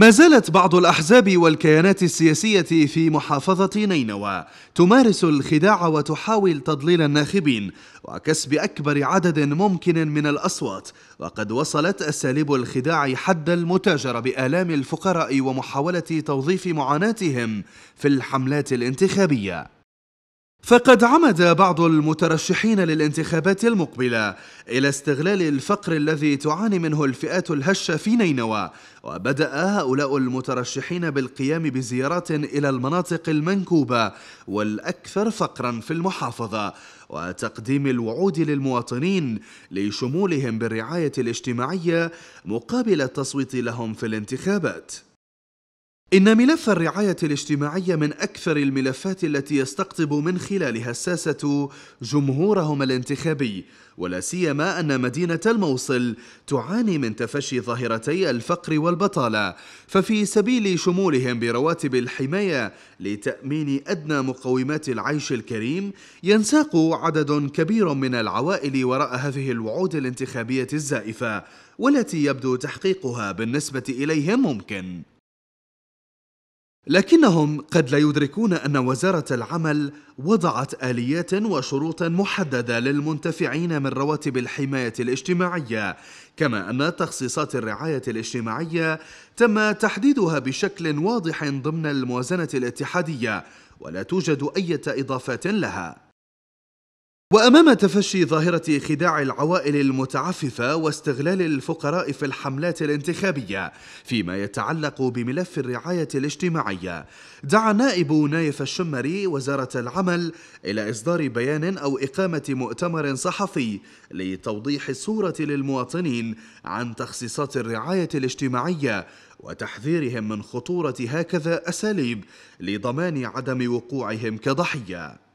ما زالت بعض الأحزاب والكيانات السياسية في محافظة نينوى تمارس الخداع وتحاول تضليل الناخبين وكسب أكبر عدد ممكن من الأصوات وقد وصلت أساليب الخداع حد المتاجرة بآلام الفقراء ومحاولة توظيف معاناتهم في الحملات الانتخابية فقد عمد بعض المترشحين للانتخابات المقبلة إلى استغلال الفقر الذي تعاني منه الفئات الهشة في نينوى وبدأ هؤلاء المترشحين بالقيام بزيارات إلى المناطق المنكوبة والأكثر فقرا في المحافظة وتقديم الوعود للمواطنين لشمولهم بالرعاية الاجتماعية مقابل التصويت لهم في الانتخابات إن ملف الرعاية الاجتماعية من أكثر الملفات التي يستقطب من خلالها الساسة جمهورهم الانتخابي، ولا سيما أن مدينة الموصل تعاني من تفشي ظاهرتي الفقر والبطالة، ففي سبيل شمولهم برواتب الحماية لتأمين أدنى مقومات العيش الكريم، ينساق عدد كبير من العوائل وراء هذه الوعود الانتخابية الزائفة، والتي يبدو تحقيقها بالنسبة إليهم ممكن. لكنهم قد لا يدركون أن وزارة العمل وضعت آليات وشروطا محددة للمنتفعين من رواتب الحماية الاجتماعية كما أن تخصيصات الرعاية الاجتماعية تم تحديدها بشكل واضح ضمن الموازنة الاتحادية ولا توجد أي إضافات لها وأمام تفشي ظاهرة خداع العوائل المتعففة واستغلال الفقراء في الحملات الانتخابية فيما يتعلق بملف الرعاية الاجتماعية دعا نائب نايف الشمري وزارة العمل إلى إصدار بيان أو إقامة مؤتمر صحفي لتوضيح الصورة للمواطنين عن تخصيصات الرعاية الاجتماعية وتحذيرهم من خطورة هكذا أساليب لضمان عدم وقوعهم كضحية